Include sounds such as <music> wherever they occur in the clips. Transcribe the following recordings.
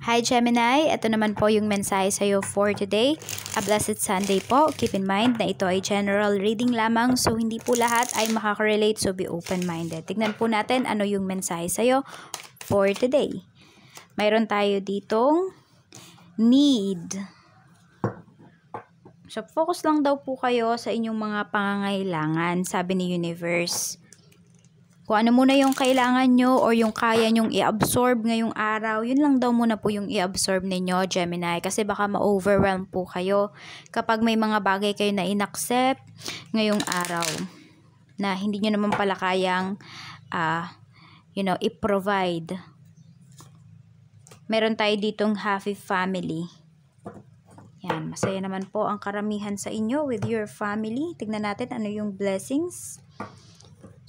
Hi Gemini, ito naman po yung mensahe sa iyo for today. A blessed Sunday po. Keep in mind na ito ay general reading lamang so hindi po lahat ay makaka-relate so be open-minded. Tignan po natin ano yung mensahe sa iyo for today. Mayroon tayo ditong need. So focus lang daw po kayo sa inyong mga pangangailangan, sabi ni universe. Kung ano muna yung kailangan nyo or yung kaya nyong i-absorb ngayong araw, yun lang daw muna po yung i-absorb ninyo, Gemini. Kasi baka ma-overwhelm po kayo kapag may mga bagay kayo na inaccept ngayong araw na hindi nyo naman pala kayang uh, you know, i-provide. Meron tayo ditong happy family. Yan, masaya naman po ang karamihan sa inyo with your family. Tignan natin ano yung blessings.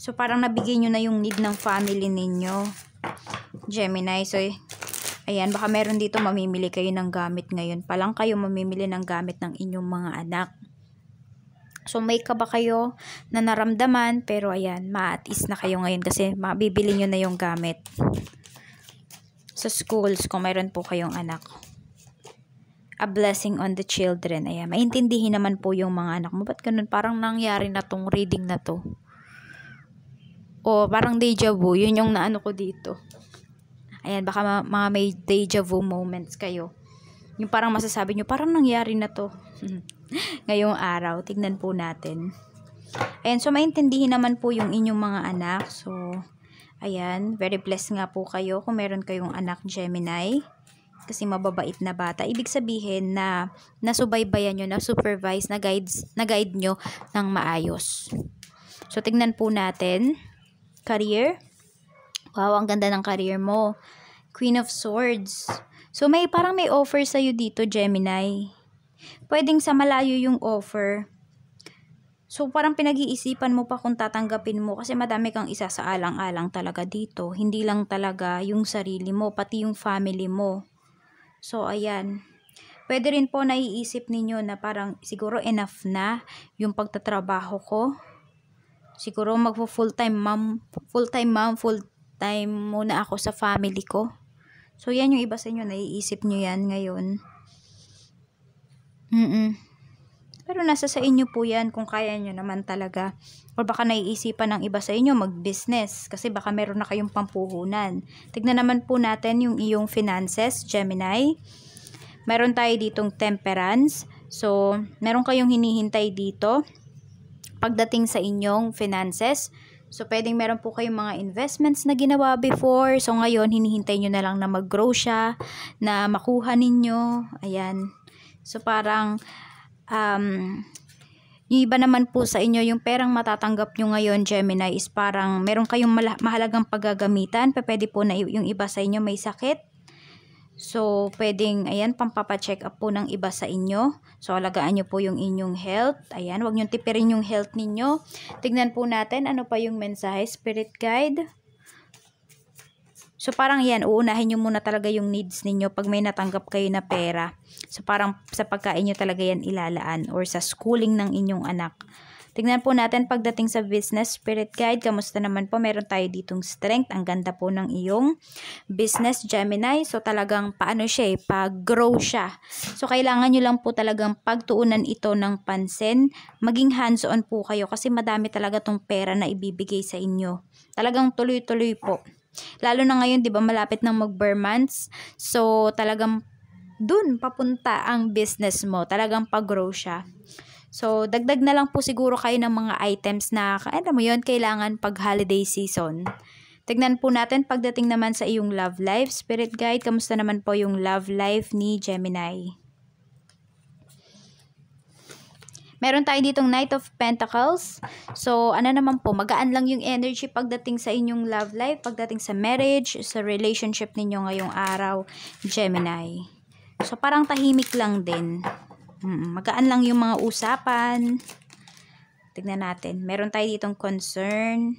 So, parang nabigay nyo na yung need ng family ninyo. Gemini. So, eh, ayan, baka meron dito mamimili kayo ng gamit ngayon. Palang kayo mamimili ng gamit ng inyong mga anak. So, may ka ba kayo na naramdaman, pero ayan, Maatis na kayo ngayon kasi mabibili nyo na yung gamit sa schools kung meron po kayong anak. A blessing on the children. Ayan, maintindihin naman po yung mga anak mo. Ba't ganun? Parang nangyari na tong reading na to. O parang deja vu, yun yung naano ko dito. Ayan, baka ma- mga may deja vu moments kayo. Yung parang masasabi nyo, parang nangyari na to. <laughs> Ngayong araw, tignan po natin. Ayan, so maintindihin naman po yung inyong mga anak. So, ayan, very blessed nga po kayo kung meron kayong anak Gemini kasi mababait na bata. Ibig sabihin na nasubaybayan nyo, na-supervise, na-guide na guide nyo ng maayos. So, tignan po natin. Career? Wow, ang ganda ng career mo. Queen of Swords. So, may parang may offer sa iyo dito, Gemini. Pwedeng sa malayo yung offer. So, parang pinag-iisipan mo pa kung tatanggapin mo kasi madami kang isa sa alang-alang talaga dito. Hindi lang talaga yung sarili mo, pati yung family mo. So, ayan. Pwede rin po naiisip ninyo na parang siguro enough na yung pagtatrabaho ko Siguro magfo full time mom, full time mom, full time muna ako sa family ko. So yan yung iba sa inyo naiisip niyo yan ngayon. Mm. Pero nasa sa inyo po yan kung kaya niyo naman talaga. Or baka naiisipan ng iba sa inyo mag-business kasi baka meron na kayong pampuhunan. Tignan naman po natin yung iyong finances, Gemini. Meron tayo ditong temperance. So, meron kayong hinihintay dito pagdating sa inyong finances. So, pwedeng meron po kayong mga investments na ginawa before. So, ngayon, hinihintay nyo na lang na mag-grow siya, na makuha ninyo. Ayan. So, parang, um, yung iba naman po sa inyo, yung perang matatanggap nyo ngayon, Gemini, is parang meron kayong mahalagang paggagamitan. Pwede po na yung iba sa inyo may sakit So, pwedeng, ayan, pampapacheck up po ng iba sa inyo. So, alagaan nyo po yung inyong health. Ayan, huwag nyo tipirin yung health ninyo. Tignan po natin ano pa yung mensahe, spirit guide. So parang yan, uunahin nyo muna talaga yung needs ninyo pag may natanggap kayo na pera. So parang sa pagkain nyo talaga yan ilalaan or sa schooling ng inyong anak. Tignan po natin pagdating sa business spirit guide. Kamusta naman po? Meron tayo ditong strength. Ang ganda po ng iyong business Gemini. So talagang paano siya eh, pag-grow siya. So kailangan nyo lang po talagang pagtuunan ito ng pansin. Maging hands-on po kayo kasi madami talaga tong pera na ibibigay sa inyo. Talagang tuloy-tuloy po. Lalo na ngayon, 'di ba, malapit nang mag-bear months. So, talagang dun papunta ang business mo. Talagang pag-grow siya. So, dagdag na lang po siguro kayo ng mga items na, alam mo yon kailangan pag holiday season. Tignan po natin pagdating naman sa iyong love life. Spirit guide, kamusta naman po yung love life ni Gemini? Meron tayo ditong Knight of Pentacles. So, ano naman po, magaan lang yung energy pagdating sa inyong love life, pagdating sa marriage, sa relationship ninyo ngayong araw, Gemini. So, parang tahimik lang din magaan lang yung mga usapan. Tignan natin. Meron tayo ditong concern.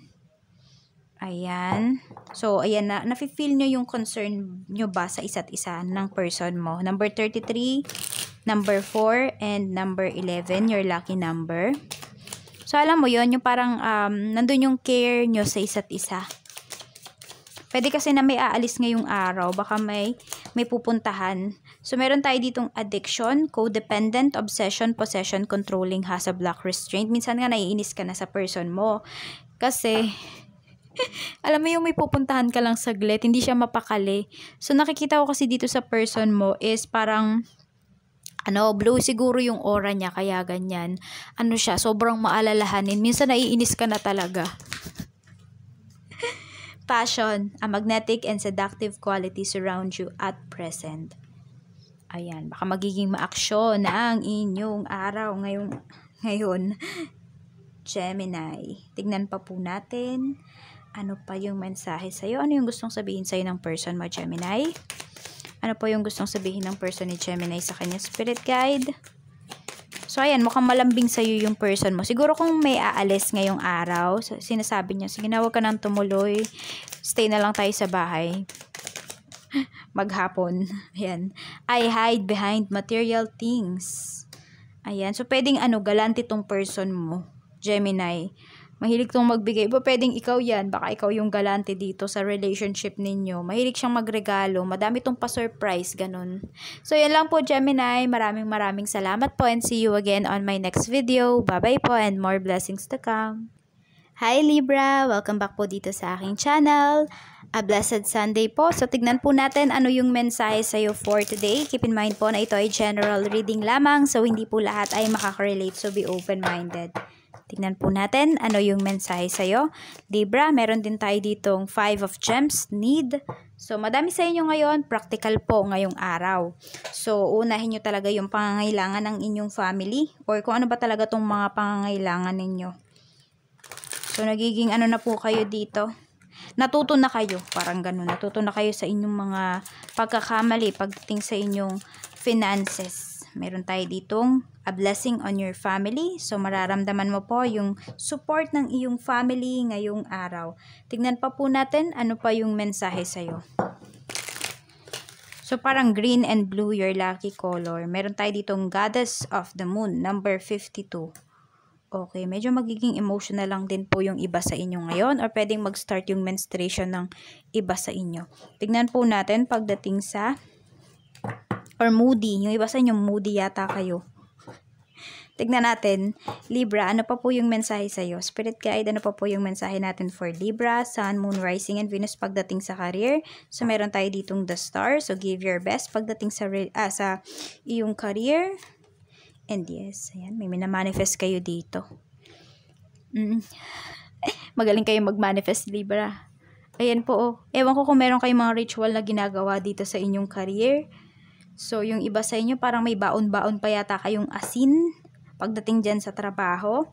Ayan. So, ayan na. Nafe-feel nyo yung concern nyo ba sa isa't isa ng person mo? Number 33, number 4, and number 11, your lucky number. So, alam mo yon yung parang um, nandun yung care nyo sa isa't isa. Pwede kasi na may aalis ngayong araw. Baka may, may pupuntahan So, meron tayo ditong addiction, codependent, obsession, possession, controlling, has a block, restraint. Minsan nga naiinis ka na sa person mo. Kasi, <laughs> alam mo yung may pupuntahan ka lang saglit, hindi siya mapakali. So, nakikita ko kasi dito sa person mo is parang ano, blue siguro yung aura niya, kaya ganyan. Ano siya, sobrang maalalahanin. Minsan naiinis ka na talaga. <laughs> Passion, a magnetic and seductive quality surround you at present. Ayan, baka magiging maaksyon na ang inyong araw ngayong, ngayon. Gemini. Tignan pa po natin ano pa yung mensahe sa'yo. Ano yung gustong sabihin sa'yo ng person mo, Gemini? Ano po yung gustong sabihin ng person ni Gemini sa kanya spirit guide? So, ayan, mukhang malambing sa'yo yung person mo. Siguro kung may aalis ngayong araw, sinasabi niya, sige na, huwag ka nang tumuloy. Stay na lang tayo sa bahay. <laughs> maghapon. Ayan. I hide behind material things. Ayan. So, pwedeng ano, galante tong person mo. Gemini. Mahilig tong magbigay. Ba, pwedeng ikaw yan. Baka ikaw yung galante dito sa relationship ninyo. Mahilig siyang magregalo. Madami tong pa-surprise. Ganun. So, yan lang po, Gemini. Maraming maraming salamat po and see you again on my next video. Bye-bye po and more blessings to come. Hi Libra! Welcome back po dito sa aking channel. A blessed Sunday po. So tignan po natin ano yung mensahe sa iyo for today. Keep in mind po na ito ay general reading lamang so hindi po lahat ay makaka-relate so be open-minded. Tignan po natin ano yung mensahe sa iyo. Libra, meron din tayo ditong 5 of gems, need. So madami sa inyo ngayon, practical po ngayong araw. So unahin niyo talaga yung pangangailangan ng inyong family or kung ano ba talaga tong mga pangangailangan ninyo. So nagiging ano na po kayo dito natuto na kayo, parang ganun, natuto na kayo sa inyong mga pagkakamali pagdating sa inyong finances. Meron tayo ditong a blessing on your family. So, mararamdaman mo po yung support ng iyong family ngayong araw. Tignan pa po natin ano pa yung mensahe sa'yo. So, parang green and blue your lucky color. Meron tayo ditong Goddess of the Moon, number 52. Okay, medyo magiging emotional lang din po yung iba sa inyo ngayon or pwedeng mag-start yung menstruation ng iba sa inyo. Tignan po natin pagdating sa or moody. Yung iba sa inyo, moody yata kayo. Tignan natin, Libra, ano pa po yung mensahe sa'yo? Spirit guide, ano pa po yung mensahe natin for Libra, Sun, Moon, Rising, and Venus pagdating sa career? So, meron tayo ditong The Star. So, give your best pagdating sa, ah, sa iyong career. And yes, ayan, may minamanifest kayo dito. Mm. <laughs> Magaling kayo mag-manifest, Libra. Ayan po, oh. Ewan ko kung meron kayong mga ritual na ginagawa dito sa inyong career. So, yung iba sa inyo, parang may baon-baon pa yata kayong asin pagdating dyan sa trabaho.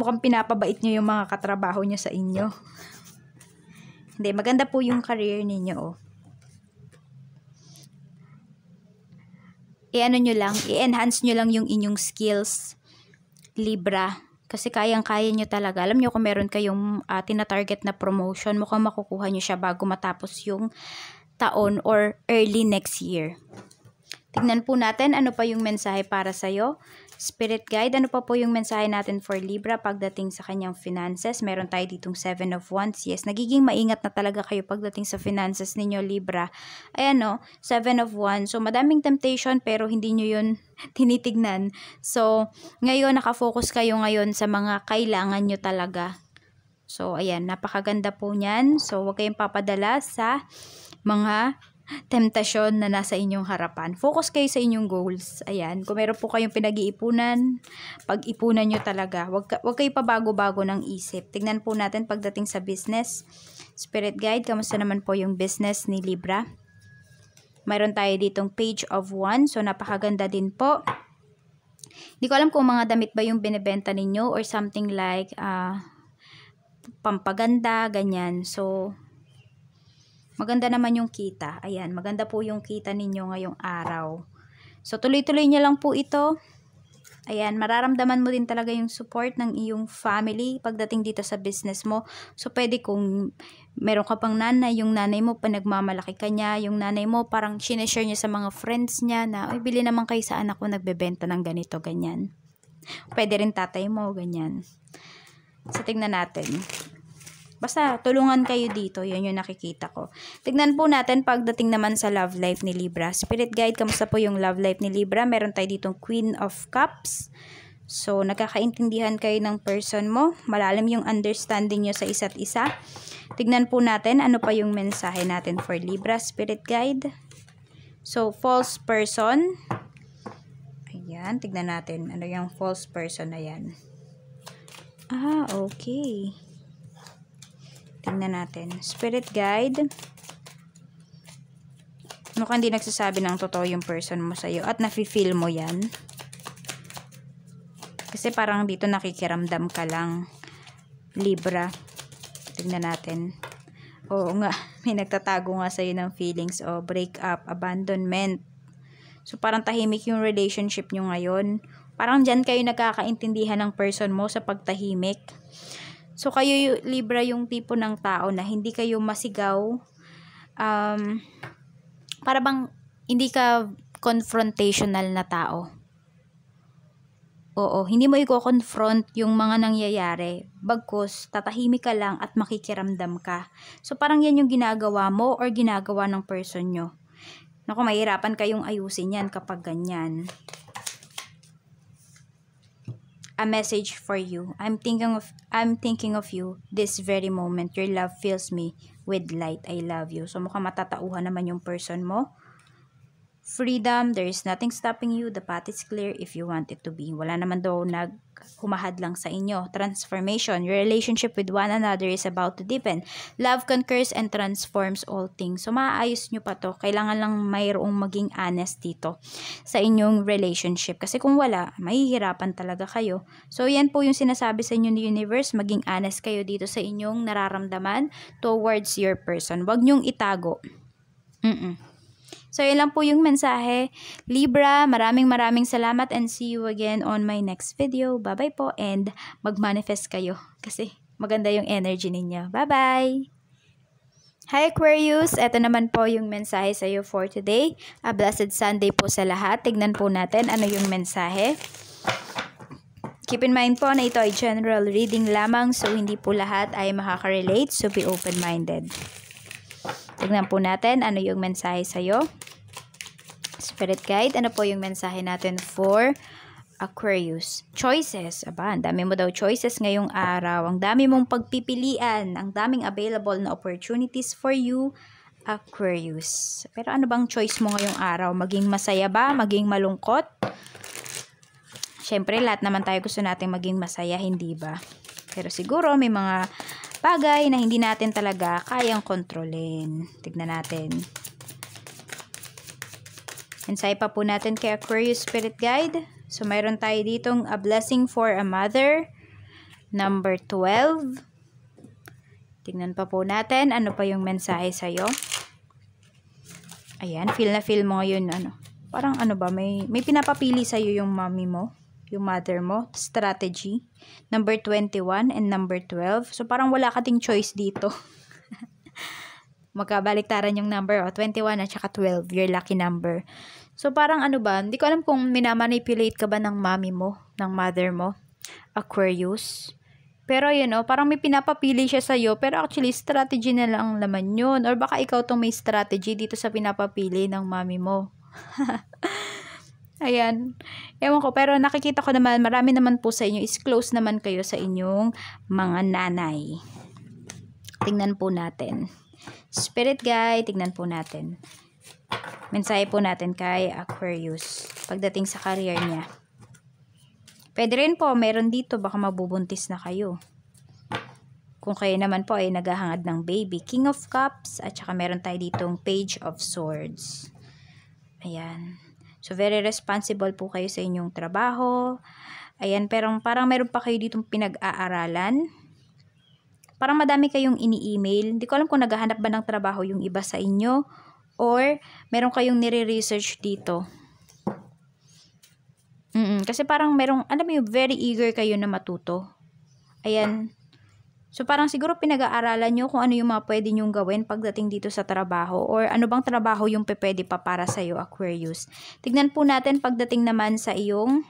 Mukhang pinapabait nyo yung mga katrabaho nyo sa inyo. Hindi, maganda po yung career ninyo, oh. i-ano nyo lang, i-enhance nyo lang yung inyong skills, Libra. Kasi kayang-kaya nyo talaga. Alam nyo kung meron kayong uh, tinatarget na promotion, mukhang makukuha nyo siya bago matapos yung taon or early next year. Tignan po natin ano pa yung mensahe para sa'yo. Spirit Guide, ano pa po yung mensahe natin for Libra pagdating sa kanyang finances? Meron tayo ditong 7 of Wands. Yes, nagiging maingat na talaga kayo pagdating sa finances ninyo, Libra. Ayan o, 7 of Wands. So, madaming temptation pero hindi nyo yun <laughs> tinitignan. So, ngayon, nakafocus kayo ngayon sa mga kailangan nyo talaga. So, ayan, napakaganda po niyan. So, huwag kayong papadala sa mga temptation na nasa inyong harapan. Focus kayo sa inyong goals. Ayan. Kung meron po kayong pinag-iipunan, pag-ipunan nyo talaga. Huwag, huwag kayo pabago-bago ng isip. Tignan po natin pagdating sa business. Spirit Guide, kamusta naman po yung business ni Libra? Mayroon tayo ditong page of one. So, napakaganda din po. Hindi ko alam kung mga damit ba yung binebenta ninyo or something like uh, pampaganda, ganyan. So, Maganda naman yung kita. Ayan, maganda po yung kita ninyo ngayong araw. So, tuloy-tuloy niya lang po ito. Ayan, mararamdaman mo din talaga yung support ng iyong family pagdating dito sa business mo. So, pwede kung meron ka pang nanay, yung nanay mo pa nagmamalaki ka niya, yung nanay mo parang sineshare niya sa mga friends niya na, ay, bili naman kay sa anak ko nagbebenta ng ganito, ganyan. Pwede rin tatay mo, ganyan. So, tingnan natin. Basta, tulungan kayo dito. Yan yung nakikita ko. Tignan po natin pagdating naman sa love life ni Libra. Spirit guide, kamusta po yung love life ni Libra? Meron tayo ditong Queen of Cups. So, nagkakaintindihan kayo ng person mo. Malalim yung understanding nyo sa isa't isa. Tignan po natin ano pa yung mensahe natin for Libra Spirit Guide. So, false person. Ayan, tignan natin ano yung false person na yan. Ah, okay. Tingnan natin. Spirit guide. Mukhang hindi nagsasabi ng totoo yung person mo sa'yo at nafe-feel mo yan. Kasi parang dito nakikiramdam ka lang. Libra. Tingnan natin. Oo nga, <laughs> may nagtatago nga sa'yo ng feelings o oh, break up, abandonment. So parang tahimik yung relationship nyo ngayon. Parang dyan kayo nagkakaintindihan ng person mo sa pagtahimik. So, kayo Libra yung tipo ng tao na hindi kayo masigaw. Um, para bang hindi ka confrontational na tao. Oo, hindi mo i-confront yung mga nangyayari. Bagkus, tatahimik ka lang at makikiramdam ka. So, parang yan yung ginagawa mo or ginagawa ng person nyo. Naku, mahirapan kayong ayusin yan kapag ganyan a message for you. I'm thinking of I'm thinking of you this very moment. Your love fills me with light. I love you. So mukhang matatauhan naman yung person mo freedom, there is nothing stopping you, the path is clear if you want it to be. Wala naman daw nag humahad lang sa inyo. Transformation, your relationship with one another is about to deepen. Love conquers and transforms all things. So, maayos nyo pa to. Kailangan lang mayroong maging honest dito sa inyong relationship. Kasi kung wala, mahihirapan talaga kayo. So, yan po yung sinasabi sa inyo ni universe. Maging honest kayo dito sa inyong nararamdaman towards your person. Huwag nyong itago. Mm-mm. So, yun lang po yung mensahe. Libra, maraming maraming salamat and see you again on my next video. Bye-bye po and mag-manifest kayo <laughs> kasi maganda yung energy ninyo. Bye-bye! Hi Aquarius! Ito naman po yung mensahe sa iyo for today. A blessed Sunday po sa lahat. Tignan po natin ano yung mensahe. Keep in mind po na ito ay general reading lamang so hindi po lahat ay makaka-relate so be open-minded. Tignan po natin ano yung mensahe sa'yo. Spirit Guide, ano po yung mensahe natin for Aquarius. Choices. Aba, ang dami mo daw choices ngayong araw. Ang dami mong pagpipilian. Ang daming available na opportunities for you, Aquarius. Pero ano bang choice mo ngayong araw? Maging masaya ba? Maging malungkot? Siyempre, lahat naman tayo gusto natin maging masaya, hindi ba? Pero siguro, may mga bagay na hindi natin talaga kayang kontrolin. Tignan natin. Insay pa po natin kay Aquarius Spirit Guide. So, mayroon tayo ditong A Blessing for a Mother. Number 12. Tignan pa po natin ano pa yung mensahe sa'yo. Ayan, feel na feel mo yun. Ano, parang ano ba, may, may pinapapili sa'yo yung mommy mo yung mother mo, strategy, number 21 and number 12. So, parang wala ka ting choice dito. <laughs> Magkabaliktaran yung number, oh, 21 at saka 12, your lucky number. So, parang ano ba, hindi ko alam kung minamanipulate ka ba ng mommy mo, ng mother mo, Aquarius. Pero you know, parang may pinapapili siya sa'yo, pero actually strategy na lang ang laman yun. Or baka ikaw tong may strategy dito sa pinapapili ng mommy mo. <laughs> Ayan. Ewan ko, pero nakikita ko naman, marami naman po sa inyo is close naman kayo sa inyong mga nanay. Tingnan po natin. Spirit guy, tingnan po natin. Mensahe po natin kay Aquarius pagdating sa career niya. Pwede rin po, meron dito, baka mabubuntis na kayo. Kung kayo naman po ay naghahangad ng baby, King of Cups, at saka meron tayo ditong Page of Swords. Ayan. So, very responsible po kayo sa inyong trabaho. Ayan, pero parang meron pa kayo ditong pinag-aaralan. Parang madami kayong ini-email. Hindi ko alam kung naghahanap ba ng trabaho yung iba sa inyo or meron kayong nire-research dito. Mm-mm, kasi parang merong, alam mo yung very eager kayo na matuto. Ayan, So parang siguro pinag-aaralan nyo kung ano yung mga pwede nyong gawin pagdating dito sa trabaho or ano bang trabaho yung pwede pa para sa iyo Aquarius. Tignan po natin pagdating naman sa iyong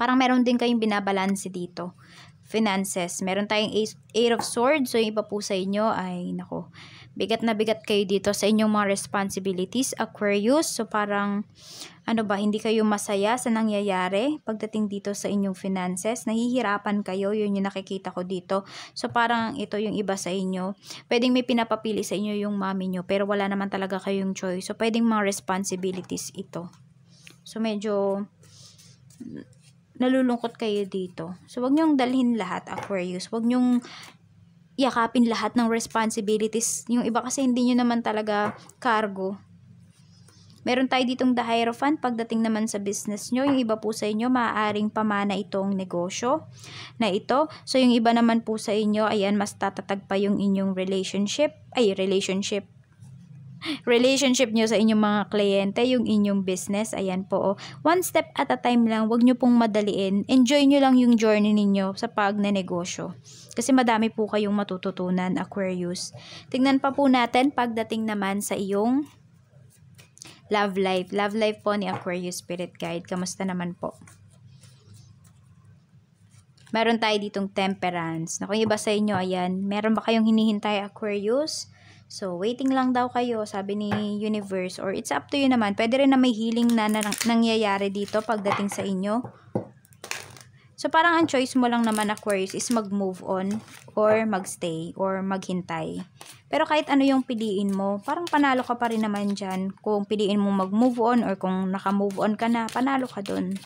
parang meron din kayong binabalanse dito. Finances. Meron tayong Eight of Swords. So, yung iba po sa inyo ay, nako, bigat na bigat kayo dito sa inyong mga responsibilities, Aquarius. So, parang ano ba, hindi kayo masaya sa nangyayari pagdating dito sa inyong finances? Nahihirapan kayo, yun yung nakikita ko dito. So parang ito yung iba sa inyo. Pwedeng may pinapapili sa inyo yung mami nyo, pero wala naman talaga kayong choice. So pwedeng mga responsibilities ito. So medyo nalulungkot kayo dito. So wag niyong dalhin lahat, Aquarius. Wag niyong yakapin lahat ng responsibilities. Yung iba kasi hindi nyo naman talaga cargo. Meron tayo ditong the Hierophant. Pagdating naman sa business nyo, yung iba po sa inyo, maaaring pamana itong negosyo na ito. So, yung iba naman po sa inyo, ayan, mas tatatag pa yung inyong relationship. Ay, relationship <laughs> relationship nyo sa inyong mga kliyente, yung inyong business, ayan po. Oh. One step at a time lang, wag nyo pong madaliin. Enjoy nyo lang yung journey ninyo sa pagnenegosyo. Kasi madami po kayong matututunan, Aquarius. Tingnan pa po natin pagdating naman sa iyong Love Life. Love Life po ni Aquarius Spirit Guide. Kamusta naman po? Meron tayo ditong temperance. kung iba sa inyo, ayan. Meron ba kayong hinihintay, Aquarius? So, waiting lang daw kayo, sabi ni universe. Or it's up to you naman. Pwede rin na may healing na nangyayari dito pagdating sa inyo. So, parang ang choice mo lang naman Aquarius is mag-move on or magstay or maghintay. Pero kahit ano yung piliin mo, parang panalo ka pa rin naman dyan. Kung piliin mo mag-move on or kung naka-move on ka na, panalo ka dun.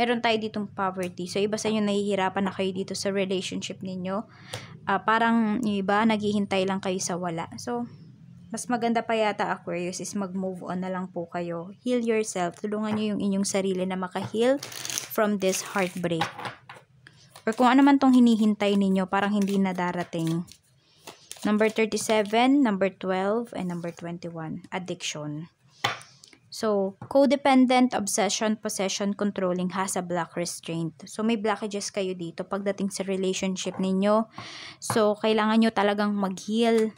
Meron tayo ditong poverty. So, iba sa inyo nahihirapan na kayo dito sa relationship ninyo. Uh, parang yung iba, naghihintay lang kayo sa wala. So, mas maganda pa yata Aquarius is mag-move on na lang po kayo. Heal yourself. Tulungan nyo yung inyong sarili na maka-heal from this heartbreak. Or kung ano man tong hinihintay ninyo, parang hindi na darating. Number 37, number 12, and number 21, addiction. So, codependent, obsession, possession, controlling has a block restraint. So, may blockages kayo dito pagdating sa relationship ninyo. So, kailangan nyo talagang mag-heal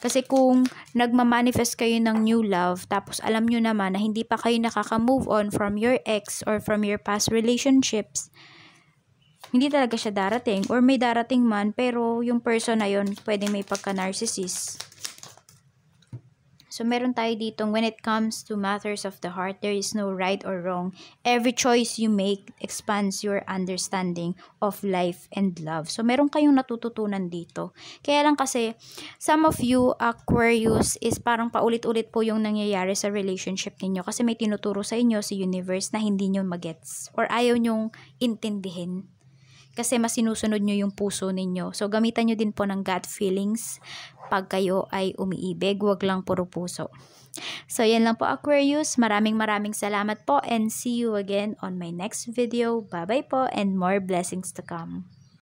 kasi kung nagmamanifest kayo ng new love, tapos alam nyo naman na hindi pa kayo nakaka-move on from your ex or from your past relationships, hindi talaga siya darating. Or may darating man, pero yung person na yun, pwede may pagka-narcissist. So, meron tayo dito, when it comes to matters of the heart, there is no right or wrong. Every choice you make expands your understanding of life and love. So, meron kayong natututunan dito. Kaya lang kasi, some of you Aquarius is parang paulit-ulit po yung nangyayari sa relationship ninyo kasi may tinuturo sa inyo si universe na hindi nyo magets or ayaw nyong intindihin kasi mas sinusunod nyo yung puso ninyo. So, gamitan nyo din po ng gut feelings pag kayo ay umiibig. Huwag lang puro puso. So, yan lang po Aquarius. Maraming maraming salamat po and see you again on my next video. Bye-bye po and more blessings to come.